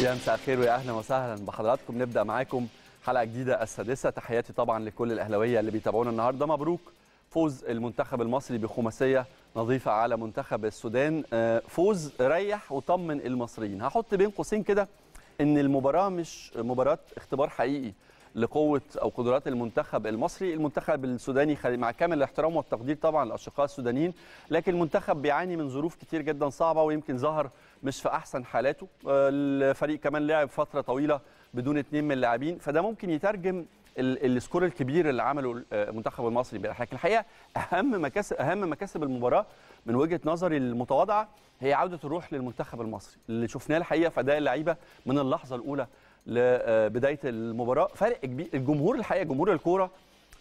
يا مساء الخير ويا اهلا وسهلا بحضراتكم نبدا معاكم حلقه جديده السادسه تحياتي طبعا لكل الاهلاويه اللي بيتابعونا النهارده مبروك فوز المنتخب المصري بخماسيه نظيفه على منتخب السودان آه، فوز ريح وطمن المصريين هحط بين قوسين كده ان المباراه مش مباراه اختبار حقيقي لقوه او قدرات المنتخب المصري المنتخب السوداني مع كامل الاحترام والتقدير طبعا للاشقاء السودانيين لكن المنتخب بيعاني من ظروف كتير جدا صعبه ويمكن ظهر مش في احسن حالاته آه، الفريق كمان لعب فتره طويله بدون اثنين من اللاعبين فده ممكن يترجم السكور الكبير اللي عمله آه، المنتخب المصري لكن الحقيقه اهم مكاسب اهم مكاسب المباراه من وجهه نظري المتواضعه هي عوده الروح للمنتخب المصري اللي شفناه الحقيقه في اداء اللعيبه من اللحظه الاولى لبدايه المباراه فرق كبير الجمهور الحقيقه جمهور الكوره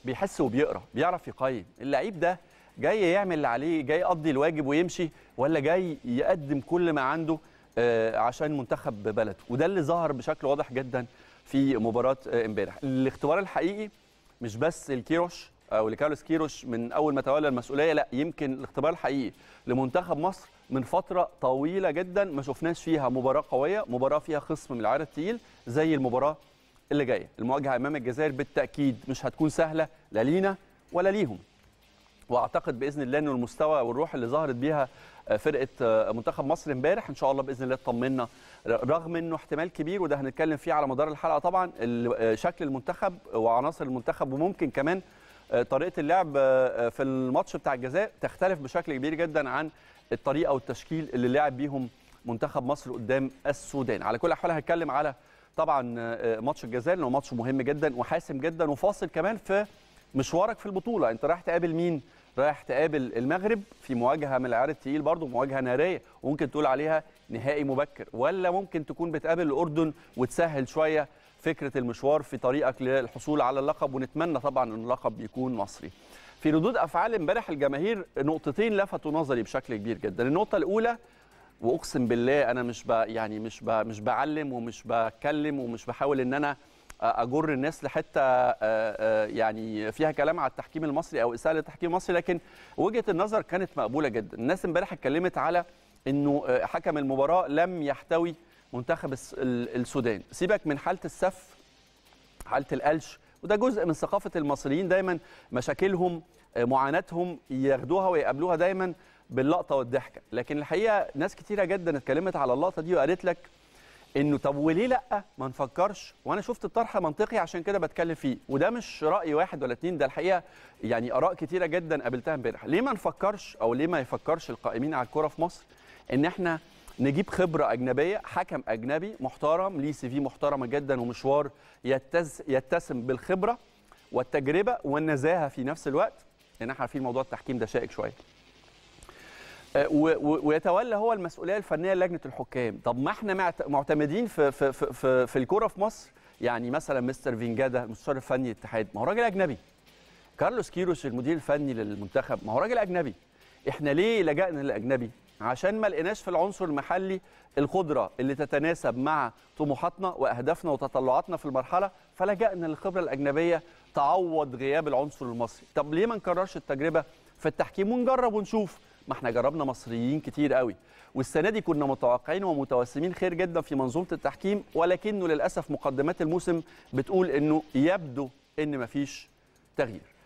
بيحس وبيقرا بيعرف يقيم اللعيب ده جاي يعمل اللي عليه جاي يقضي الواجب ويمشي ولا جاي يقدم كل ما عنده آه، عشان منتخب بلده وده اللي ظهر بشكل واضح جدا في مباراه آه، امبارح الاختبار الحقيقي مش بس الكيروش او لكارلوس كيروش من اول ما تولى المسؤوليه لا يمكن الاختبار الحقيقي لمنتخب مصر من فتره طويله جدا ما شفناش فيها مباراه قويه مباراه فيها خصم من العيار الثقيل زي المباراه اللي جايه المواجهه امام الجزائر بالتاكيد مش هتكون سهله لا لينا ولا ليهم واعتقد باذن الله انه المستوى والروح اللي ظهرت بيها آه، فرقه آه، منتخب مصر امبارح ان شاء الله باذن الله تطمنا رغم انه احتمال كبير وده هنتكلم فيه على مدار الحلقه طبعا آه، شكل المنتخب وعناصر المنتخب وممكن كمان آه، طريقه اللعب آه، آه، في الماتش بتاع الجزاء تختلف بشكل كبير جدا عن الطريقه والتشكيل اللي لعب بيهم منتخب مصر قدام السودان على كل احوال هتكلم على طبعا ماتش الجزاء لانه ماتش مهم جدا وحاسم جدا وفاصل كمان في مشوارك في البطوله انت رايح تقابل مين رايح تقابل المغرب في مواجهه من العيار الثقيل برضه مواجهه ناريه وممكن تقول عليها نهائي مبكر ولا ممكن تكون بتقابل الاردن وتسهل شويه فكره المشوار في طريقك للحصول على اللقب ونتمنى طبعا ان اللقب يكون مصري. في ردود افعال امبارح الجماهير نقطتين لفتوا نظري بشكل كبير جدا، النقطه الاولى واقسم بالله انا مش ب يعني مش ب مش بعلم ومش بتكلم ومش بحاول ان انا اجر الناس لحته يعني فيها كلام على التحكيم المصري او اساءه للتحكيم المصري لكن وجهه النظر كانت مقبوله جدا، الناس امبارح اتكلمت على انه حكم المباراه لم يحتوي منتخب السودان سيبك من حاله السف حاله القلش وده جزء من ثقافه المصريين دايما مشاكلهم آه، معاناتهم ياخدوها ويقابلوها دايما باللقطه والضحكه لكن الحقيقه ناس كتيره جدا اتكلمت على اللقطه دي وقالت لك انه طب وليه لا ما نفكرش وانا شفت الطرح منطقي عشان كده بتكلم فيه وده مش راي واحد ولا اتنين ده الحقيقه يعني اراء كتيره جدا قابلتها امبارح ليه ما نفكرش او ليه ما يفكرش القائمين على الكوره في مصر ان احنا نجيب خبره اجنبيه حكم اجنبي محترم ليه سي في محترمه جدا ومشوار يتز يتسم بالخبره والتجربه والنزاهه في نفس الوقت لان احنا عارفين موضوع التحكيم ده شائك شويه آه، ويتولى هو المسؤوليه الفنيه لجنه الحكام طب ما احنا معتمدين في في في, في الكوره في مصر يعني مثلا مستر فينجادا المستشار الفني الاتحاد ما هو راجل اجنبي كارلوس كيروس المدير الفني للمنتخب ما هو راجل اجنبي احنا ليه لجأنا للاجنبي عشان ما لقيناش في العنصر المحلي القدره اللي تتناسب مع طموحاتنا واهدافنا وتطلعاتنا في المرحله فلجأنا للخبره الاجنبيه تعوض غياب العنصر المصري طب ليه ما نكررش التجربه في التحكيم ونجرب ونشوف ما احنا جربنا مصريين كتير قوي والسنه دي كنا متوقعين ومتوسمين خير جدا في منظومه التحكيم ولكنه للاسف مقدمات الموسم بتقول انه يبدو ان مفيش تغيير